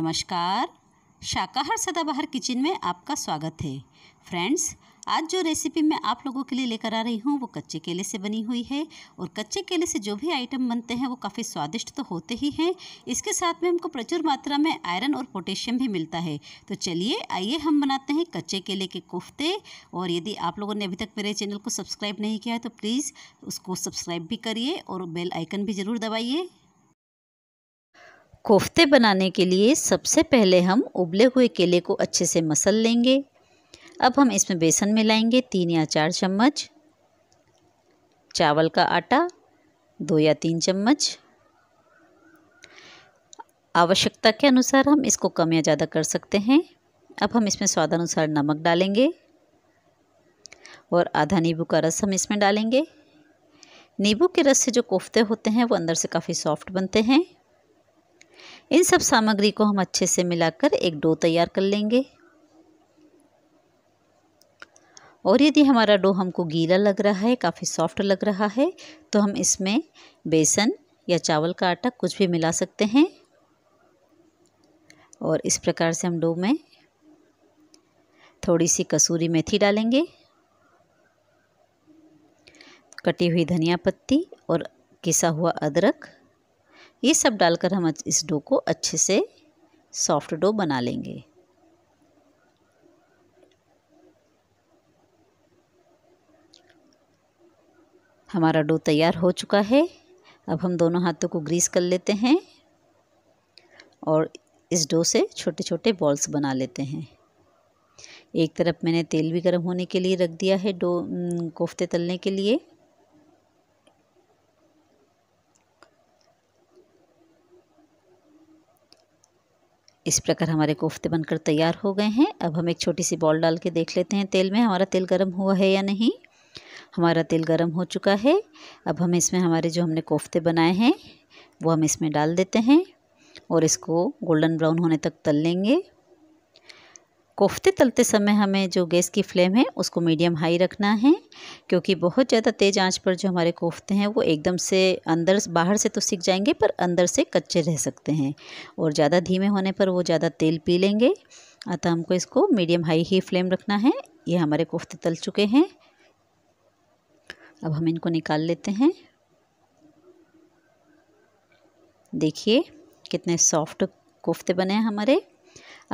नमस्कार शाकाहार सदाबहार किचन में आपका स्वागत है फ्रेंड्स आज जो रेसिपी मैं आप लोगों के लिए लेकर आ रही हूँ वो कच्चे केले से बनी हुई है और कच्चे केले से जो भी आइटम बनते हैं वो काफ़ी स्वादिष्ट तो होते ही हैं इसके साथ में हमको प्रचुर मात्रा में आयरन और पोटेशियम भी मिलता है तो चलिए आइए हम बनाते हैं कच्चे केले के कोफ्ते और यदि आप लोगों ने अभी तक मेरे चैनल को सब्सक्राइब नहीं किया है तो प्लीज़ उसको सब्सक्राइब भी करिए और बेल आइकन भी ज़रूर दबाइए कोफ्ते बनाने के लिए सबसे पहले हम उबले हुए केले को अच्छे से मसल लेंगे अब हम इसमें बेसन मिलाएंगे तीन या चार चम्मच चावल का आटा दो या तीन चम्मच आवश्यकता के अनुसार हम इसको कम या ज़्यादा कर सकते हैं अब हम इसमें स्वादानुसार नमक डालेंगे और आधा नींबू का रस हम इसमें डालेंगे नींबू के रस से जो कोफ्ते होते हैं वो अंदर से काफ़ी सॉफ्ट बनते हैं इन सब सामग्री को हम अच्छे से मिलाकर एक डो तैयार कर लेंगे और यदि हमारा डो हमको गीला लग रहा है काफ़ी सॉफ्ट लग रहा है तो हम इसमें बेसन या चावल का आटा कुछ भी मिला सकते हैं और इस प्रकार से हम डो में थोड़ी सी कसूरी मेथी डालेंगे कटी हुई धनिया पत्ती और किसा हुआ अदरक ये सब डालकर हम इस डो को अच्छे से सॉफ्ट डो बना लेंगे हमारा डो तैयार हो चुका है अब हम दोनों हाथों को ग्रीस कर लेते हैं और इस डो से छोटे छोटे बॉल्स बना लेते हैं एक तरफ मैंने तेल भी गर्म होने के लिए रख दिया है डो कोफ्ते तलने के लिए इस प्रकार हमारे कोफ्ते बनकर तैयार हो गए हैं अब हम एक छोटी सी बॉल डाल के देख लेते हैं तेल में हमारा तेल गर्म हुआ है या नहीं हमारा तेल गर्म हो चुका है अब हम इसमें हमारे जो हमने कोफ्ते बनाए हैं वो हम इसमें डाल देते हैं और इसको गोल्डन ब्राउन होने तक तल लेंगे कोफ्ते तलते समय हमें जो गैस की फ्लेम है उसको मीडियम हाई रखना है क्योंकि बहुत ज़्यादा तेज़ आंच पर जो हमारे कोफ्ते हैं वो एकदम से अंदर बाहर से तो सीख जाएंगे पर अंदर से कच्चे रह सकते हैं और ज़्यादा धीमे होने पर वो ज़्यादा तेल पी लेंगे अतः हमको इसको मीडियम हाई ही फ्लेम रखना है ये हमारे कोफ्ते तल चुके हैं अब हम इनको निकाल लेते हैं देखिए कितने सॉफ्ट कोफ्ते बने हैं हमारे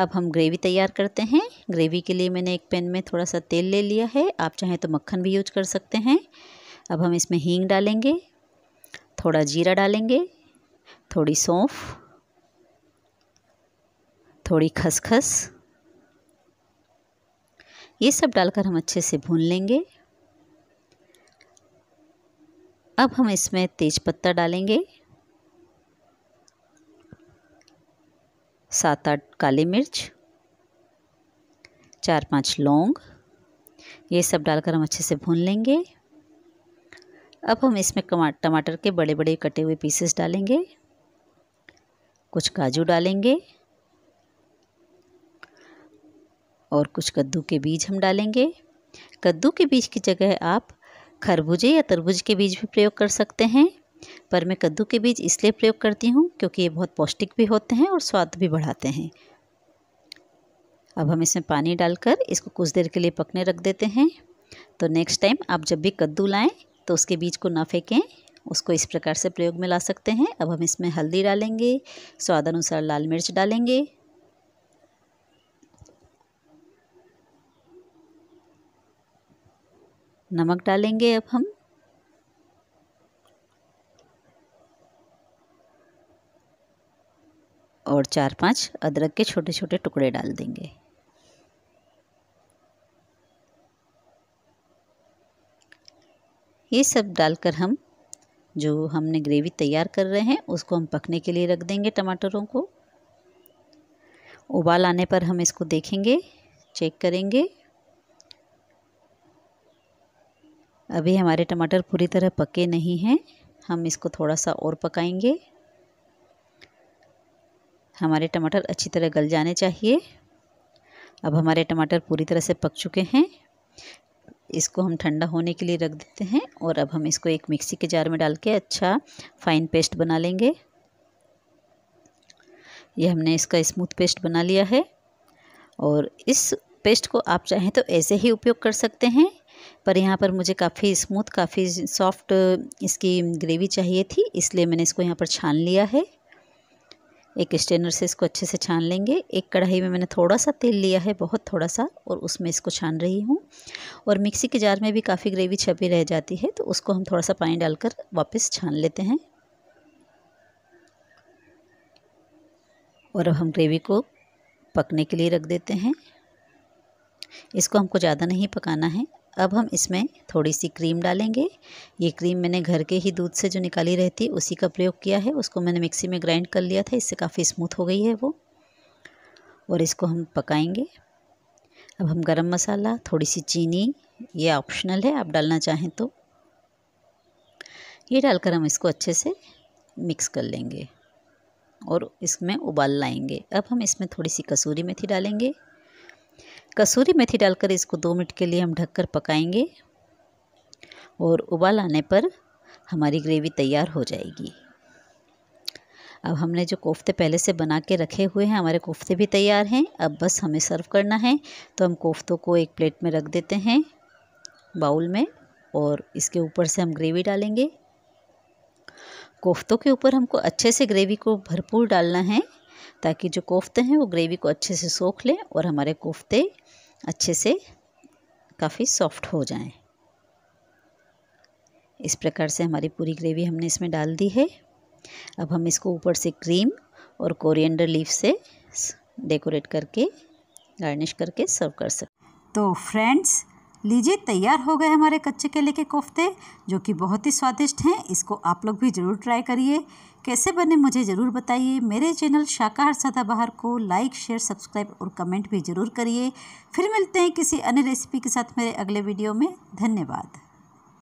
अब हम ग्रेवी तैयार करते हैं ग्रेवी के लिए मैंने एक पैन में थोड़ा सा तेल ले लिया है आप चाहें तो मक्खन भी यूज कर सकते हैं अब हम इसमें हींग डालेंगे थोड़ा जीरा डालेंगे थोड़ी सौंफ थोड़ी खसखस ये सब डालकर हम अच्छे से भून लेंगे अब हम इसमें तेज़पत्ता डालेंगे सात आठ काली मिर्च चार पांच लौंग ये सब डालकर हम अच्छे से भून लेंगे अब हम इसमें टमाटर के बड़े बड़े कटे हुए पीसेस डालेंगे कुछ काजू डालेंगे और कुछ कद्दू के बीज हम डालेंगे कद्दू के बीज की जगह आप खरबूजे या तरबूज के बीज भी प्रयोग कर सकते हैं पर मैं कद्दू के बीज इसलिए प्रयोग करती हूँ क्योंकि ये बहुत पौष्टिक भी होते हैं और स्वाद भी बढ़ाते हैं अब हम इसमें पानी डालकर इसको कुछ देर के लिए पकने रख देते हैं तो नेक्स्ट टाइम आप जब भी कद्दू लाएं तो उसके बीज को ना फेंकें उसको इस प्रकार से प्रयोग में ला सकते हैं अब हम इसमें हल्दी डालेंगे स्वाद अनुसार लाल मिर्च डालेंगे नमक डालेंगे अब हम और चार पांच अदरक के छोटे छोटे टुकड़े डाल देंगे ये सब डालकर हम जो हमने ग्रेवी तैयार कर रहे हैं उसको हम पकने के लिए रख देंगे टमाटरों को उबाल आने पर हम इसको देखेंगे चेक करेंगे अभी हमारे टमाटर पूरी तरह पके नहीं हैं हम इसको थोड़ा सा और पकाएंगे हमारे टमाटर अच्छी तरह गल जाने चाहिए अब हमारे टमाटर पूरी तरह से पक चुके हैं इसको हम ठंडा होने के लिए रख देते हैं और अब हम इसको एक मिक्सी के जार में डाल के अच्छा फाइन पेस्ट बना लेंगे ये हमने इसका स्मूथ पेस्ट बना लिया है और इस पेस्ट को आप चाहें तो ऐसे ही उपयोग कर सकते हैं पर यहाँ पर मुझे काफ़ी स्मूथ काफ़ी सॉफ्ट इसकी ग्रेवी चाहिए थी इसलिए मैंने इसको यहाँ पर छान लिया है एक स्टेनर से इसको अच्छे से छान लेंगे एक कढ़ाई में मैंने थोड़ा सा तेल लिया है बहुत थोड़ा सा और उसमें इसको छान रही हूँ और मिक्सी के जार में भी काफ़ी ग्रेवी छपी रह जाती है तो उसको हम थोड़ा सा पानी डालकर वापस छान लेते हैं और अब हम ग्रेवी को पकने के लिए रख देते हैं इसको हमको ज़्यादा नहीं पकाना है अब हम इसमें थोड़ी सी क्रीम डालेंगे ये क्रीम मैंने घर के ही दूध से जो निकाली रहती है उसी का प्रयोग किया है उसको मैंने मिक्सी में ग्राइंड कर लिया था इससे काफ़ी स्मूथ हो गई है वो और इसको हम पकाएंगे अब हम गरम मसाला थोड़ी सी चीनी ये ऑप्शनल है आप डालना चाहें तो ये डालकर हम इसको अच्छे से मिक्स कर लेंगे और इसमें उबाल लाएंगे अब हम इसमें थोड़ी सी कसूरी मेथी डालेंगे कसूरी मेथी डालकर इसको दो मिनट के लिए हम ढककर पकाएंगे और उबाल आने पर हमारी ग्रेवी तैयार हो जाएगी अब हमने जो कोफ्ते पहले से बना के रखे हुए हैं हमारे कोफ्ते भी तैयार हैं अब बस हमें सर्व करना है तो हम कोफ्तों को एक प्लेट में रख देते हैं बाउल में और इसके ऊपर से हम ग्रेवी डालेंगे कोफ्तों के ऊपर हमको अच्छे से ग्रेवी को भरपूर डालना है ताकि जो कोफ्ते हैं वो ग्रेवी को अच्छे से सोख लें और हमारे कोफ्ते अच्छे से काफ़ी सॉफ्ट हो जाएं। इस प्रकार से हमारी पूरी ग्रेवी हमने इसमें डाल दी है अब हम इसको ऊपर से क्रीम और कोरिएंडर लीफ से डेकोरेट करके गार्निश करके सर्व कर सकते तो फ्रेंड्स लीजिए तैयार हो गए हमारे कच्चे केले के कोफ्ते जो कि बहुत ही स्वादिष्ट हैं इसको आप लोग भी ज़रूर ट्राई करिए कैसे बने मुझे ज़रूर बताइए मेरे चैनल शाकाहार सदाबहार को लाइक शेयर सब्सक्राइब और कमेंट भी ज़रूर करिए फिर मिलते हैं किसी अन्य रेसिपी के साथ मेरे अगले वीडियो में धन्यवाद